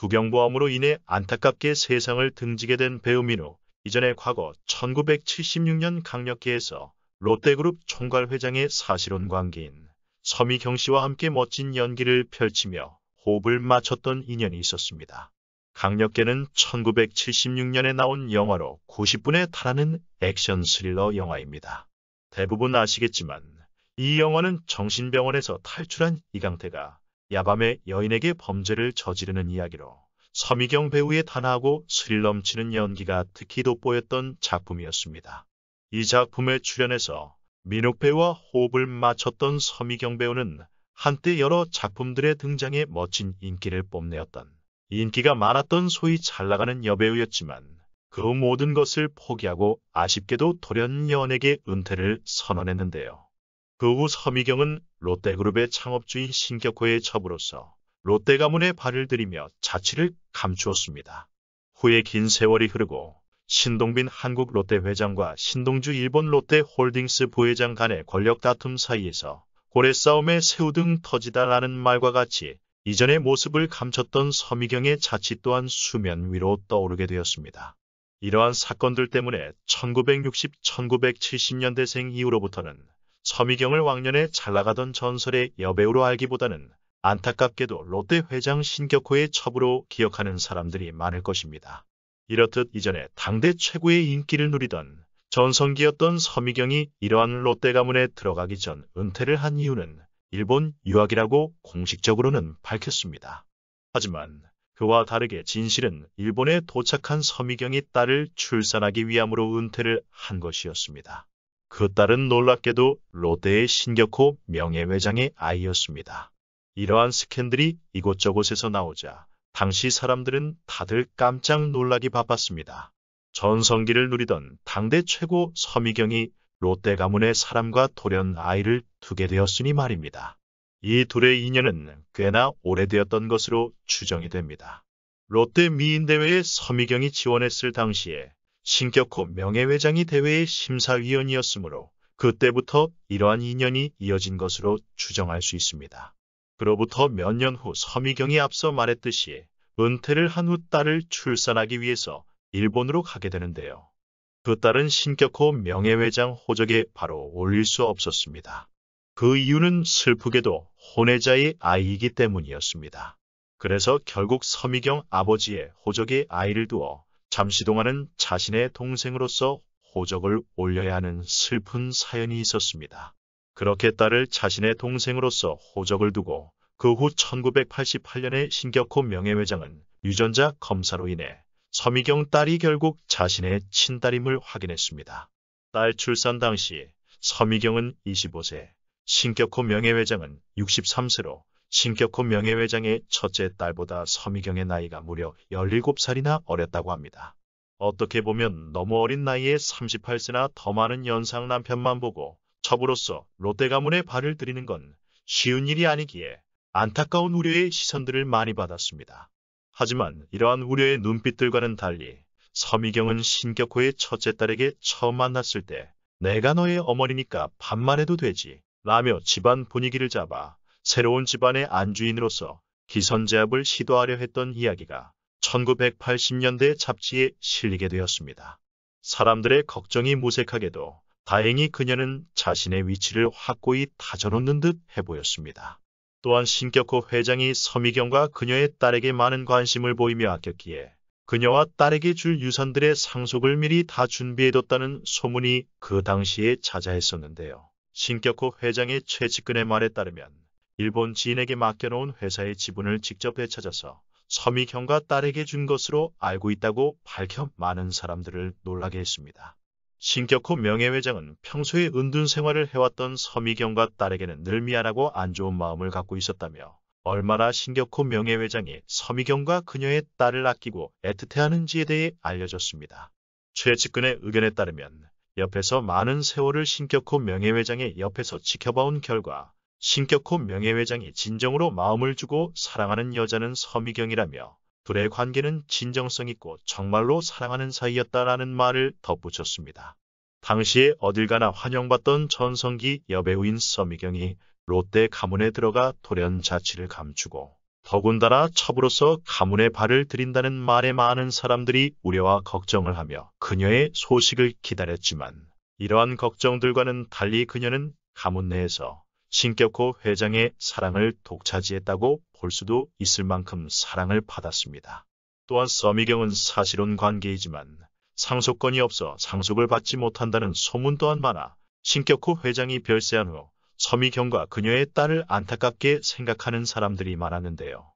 부경보험으로 인해 안타깝게 세상을 등지게 된 배우민우. 이전에 과거 1976년 강력계에서 롯데그룹 총괄회장의 사실혼 관계인 서미경 씨와 함께 멋진 연기를 펼치며 호흡을 맞췄던 인연이 있었습니다. 강력계는 1976년에 나온 영화로 90분에 달하는 액션 스릴러 영화입니다. 대부분 아시겠지만 이 영화는 정신병원에서 탈출한 이강태가 야밤에 여인에게 범죄를 저지르는 이야기로 서미경 배우의 단아하고 스릴 넘치는 연기가 특히 돋보였던 작품이었습니다. 이 작품에 출연해서 민욱 배우와 호흡을 맞췄던 서미경 배우는 한때 여러 작품들의 등장에 멋진 인기를 뽐내었던 인기가 많았던 소위 잘나가는 여배우였지만 그 모든 것을 포기하고 아쉽게도 돌연 연예계 은퇴를 선언했는데요. 그 후 서미경은 롯데그룹의 창업주인 신격호의 첩으로서 롯데 가문의 발을 들이며 자취를 감추었습니다. 후에 긴 세월이 흐르고 신동빈 한국 롯데 회장과 신동주 일본 롯데 홀딩스 부회장 간의 권력 다툼 사이에서 고래 싸움에 새우 등 터지다라는 말과 같이 이전의 모습을 감췄던 서미경의 자취 또한 수면 위로 떠오르게 되었습니다. 이러한 사건들 때문에 1960, 1970년대생 이후로부터는 서미경을 왕년에 잘 나가던 전설의 여배우로 알기보다는 안타깝게도 롯데 회장 신격호의 첩으로 기억하는 사람들이 많을 것입니다. 이렇듯 이전에 당대 최고의 인기를 누리던 전성기였던 서미경이 이러한 롯데 가문에 들어가기 전 은퇴를 한 이유는 일본 유학이라고 공식적으로는 밝혔습니다. 하지만 그와 다르게 진실은 일본에 도착한 서미경이 딸을 출산하기 위함으로 은퇴를 한 것이었습니다. 그 딸은 놀랍게도 롯데의 신격호 명예회장의 아이였습니다. 이러한 스캔들이 이곳저곳에서 나오자 당시 사람들은 다들 깜짝 놀라기 바빴습니다. 전성기를 누리던 당대 최고 서미경이 롯데 가문의 사람과 돌연 아이를 두게 되었으니 말입니다. 이 둘의 인연은 꽤나 오래되었던 것으로 추정이 됩니다. 롯데 미인대회에 서미경이 지원했을 당시에 신격호 명예회장이 대회의 심사위원이었으므로 그때부터 이러한 인연이 이어진 것으로 추정할 수 있습니다. 그로부터 몇 년 후 서미경이 앞서 말했듯이 은퇴를 한 후 딸을 출산하기 위해서 일본으로 가게 되는데요. 그 딸은 신격호 명예회장 호적에 바로 올릴 수 없었습니다. 그 이유는 슬프게도 혼외자의 아이이기 때문이었습니다. 그래서 결국 서미경 아버지의 호적에 아이를 두어 잠시 동안은 자신의 동생으로서 호적을 올려야 하는 슬픈 사연이 있었습니다. 그렇게 딸을 자신의 동생으로서 호적을 두고 그 후 1988년에 신격호 명예회장은 유전자 검사로 인해 서미경 딸이 결국 자신의 친딸임을 확인했습니다. 딸 출산 당시 서미경은 25세, 신격호 명예회장은 63세로 신격호 명예회장의 첫째 딸보다 서미경의 나이가 무려 17살이나 어렸다고 합니다. 어떻게 보면 너무 어린 나이에 38세나 더 많은 연상 남편만 보고 첩으로서 롯데 가문에 발을 들이는 건 쉬운 일이 아니기에 안타까운 우려의 시선들을 많이 받았습니다. 하지만 이러한 우려의 눈빛들과는 달리 서미경은 신격호의 첫째 딸에게 처음 만났을 때 내가 너의 어머니니까 반말해도 되지 라며 집안 분위기를 잡아 새로운 집안의 안주인으로서 기선제압을 시도하려 했던 이야기가 1980년대 잡지에 실리게 되었습니다. 사람들의 걱정이 무색하게도 다행히 그녀는 자신의 위치를 확고히 다져놓는 듯 해보였습니다. 또한 신격호 회장이 서미경과 그녀의 딸에게 많은 관심을 보이며 아꼈기에 그녀와 딸에게 줄 유산들의 상속을 미리 다 준비해뒀다는 소문이 그 당시에 자자했었는데요. 신격호 회장의 최측근의 말에 따르면 일본 지인에게 맡겨놓은 회사의 지분을 직접 되찾아서 서미경과 딸에게 준 것으로 알고 있다고 밝혀 많은 사람들을 놀라게 했습니다. 신격호 명예회장은 평소에 은둔 생활을 해왔던 서미경과 딸에게는 늘 미안하고 안 좋은 마음을 갖고 있었다며 얼마나 신격호 명예회장이 서미경과 그녀의 딸을 아끼고 애틋해하는지에 대해 알려졌습니다. 최측근의 의견에 따르면 옆에서 많은 세월을 신격호 명예회장의 옆에서 지켜봐온 결과 신격호 명예회장이 진정으로 마음을 주고 사랑하는 여자는 서미경이라며 둘의 관계는 진정성 있고 정말로 사랑하는 사이였다라는 말을 덧붙였습니다. 당시에 어딜 가나 환영받던 전성기 여배우인 서미경이 롯데 가문에 들어가 돌연 자취를 감추고 더군다나 첩으로서 가문의 발을 들인다는 말에 많은 사람들이 우려와 걱정을 하며 그녀의 소식을 기다렸지만 이러한 걱정들과는 달리 그녀는 가문 내에서 신격호 회장의 사랑을 독차지했다고 볼 수도 있을 만큼 사랑을 받았습니다. 또한 서미경은 사실혼 관계이지만 상속권이 없어 상속을 받지 못한다는 소문 또한 많아 신격호 회장이 별세한 후 서미경과 그녀의 딸을 안타깝게 생각하는 사람들이 많았는데요.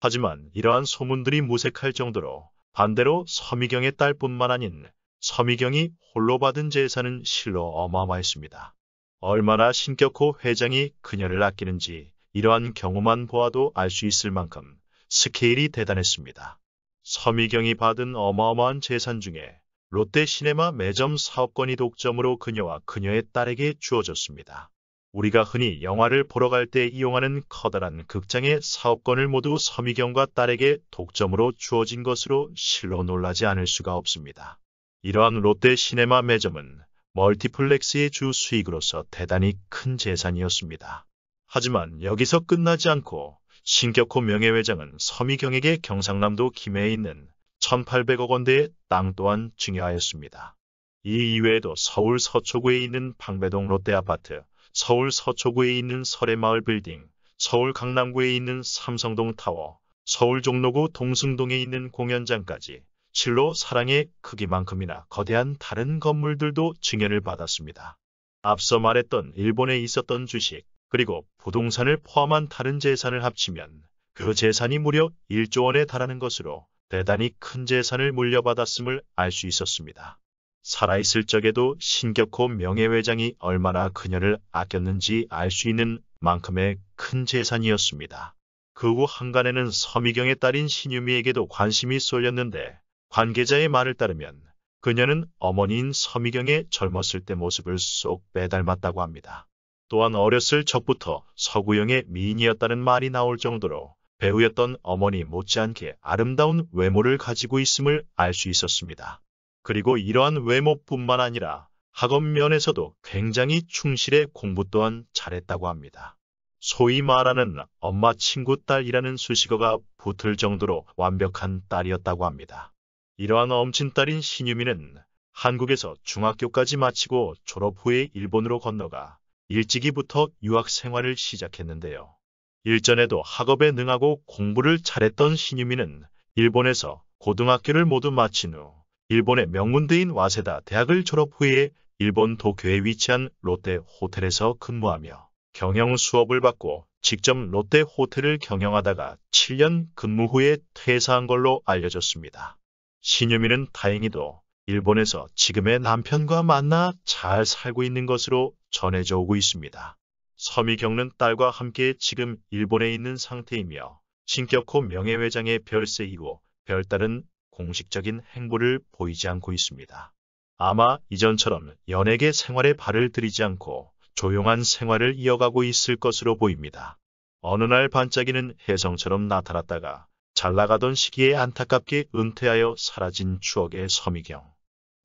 하지만 이러한 소문들이 무색할 정도로 반대로 서미경의 딸뿐만 아닌 서미경이 홀로 받은 재산은 실로 어마어마했습니다. 얼마나 신격호 회장이 그녀를 아끼는지 이러한 경우만 보아도 알 수 있을 만큼 스케일이 대단했습니다. 서미경이 받은 어마어마한 재산 중에 롯데 시네마 매점 사업권이 독점으로 그녀와 그녀의 딸에게 주어졌습니다. 우리가 흔히 영화를 보러 갈 때 이용하는 커다란 극장의 사업권을 모두 서미경과 딸에게 독점으로 주어진 것으로 실로 놀라지 않을 수가 없습니다. 이러한 롯데 시네마 매점은 멀티플렉스의 주 수익으로서 대단히 큰 재산이었습니다. 하지만 여기서 끝나지 않고 신격호 명예회장은 서미경에게 경상남도 김해에 있는 1800억 원대의 땅 또한 증여하였습니다. 이 이외에도 서울 서초구에 있는 방배동 롯데아파트, 서울 서초구에 있는 설해마을 빌딩, 서울 강남구에 있는 삼성동 타워, 서울 종로구 동승동에 있는 공연장까지 실로 사랑의 크기만큼이나 거대한 다른 건물들도 증여를 받았습니다. 앞서 말했던 일본에 있었던 주식 그리고 부동산을 포함한 다른 재산을 합치면 그 재산이 무려 1조 원에 달하는 것으로 대단히 큰 재산을 물려받았음을 알 수 있었습니다. 살아있을 적에도 신격호 명예회장이 얼마나 그녀를 아꼈는지 알 수 있는 만큼의 큰 재산이었습니다. 그 후 한간에는 서미경의 딸인 신유미에게도 관심이 쏠렸는데 관계자의 말을 따르면 그녀는 어머니인 서미경의 젊었을 때 모습을 쏙 빼닮았다고 합니다. 또한 어렸을 적부터 서구영의 미인이었다는 말이 나올 정도로 배우였던 어머니 못지않게 아름다운 외모를 가지고 있음을 알 수 있었습니다. 그리고 이러한 외모뿐만 아니라 학업 면에서도 굉장히 충실해 공부 또한 잘했다고 합니다. 소위 말하는 엄마 친구 딸이라는 수식어가 붙을 정도로 완벽한 딸이었다고 합니다. 이러한 엄친딸인 신유미는 한국에서 중학교까지 마치고 졸업 후에 일본으로 건너가 일찍이부터 유학 생활을 시작했는데요. 일전에도 학업에 능하고 공부를 잘했던 신유미는 일본에서 고등학교를 모두 마친 후 일본의 명문대인 와세다 대학을 졸업 후에 일본 도쿄에 위치한 롯데 호텔에서 근무하며 경영 수업을 받고 직접 롯데 호텔을 경영하다가 7년 근무 후에 퇴사한 걸로 알려졌습니다. 신유미는 다행히도 일본에서 지금의 남편과 만나 잘 살고 있는 것으로 전해져 오고 있습니다. 섬이 겪는 딸과 함께 지금 일본에 있는 상태이며 신격호 명예회장의 별세 이후 별다른 공식적인 행보를 보이지 않고 있습니다. 아마 이전처럼 연예계 생활에 발을 들이지 않고 조용한 생활을 이어가고 있을 것으로 보입니다. 어느 날 반짝이는 혜성처럼 나타났다가 잘 나가던 시기에 안타깝게 은퇴하여 사라진 추억의 서미경.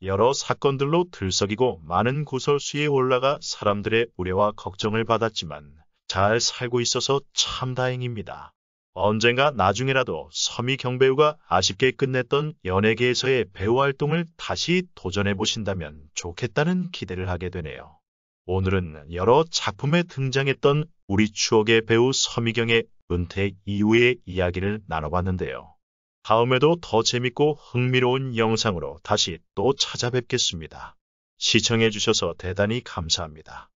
여러 사건들로 들썩이고 많은 구설수에 올라가 사람들의 우려와 걱정을 받았지만 잘 살고 있어서 참 다행입니다. 언젠가 나중에라도 서미경 배우가 아쉽게 끝냈던 연예계에서의 배우 활동을 다시 도전해 보신다면 좋겠다는 기대를 하게 되네요. 오늘은 여러 작품에 등장했던 우리 추억의 배우 서미경의 은퇴 이후의 이야기를 나눠봤는데요. 다음에도 더 재밌고 흥미로운 영상으로 다시 또 찾아뵙겠습니다. 시청해주셔서 대단히 감사합니다.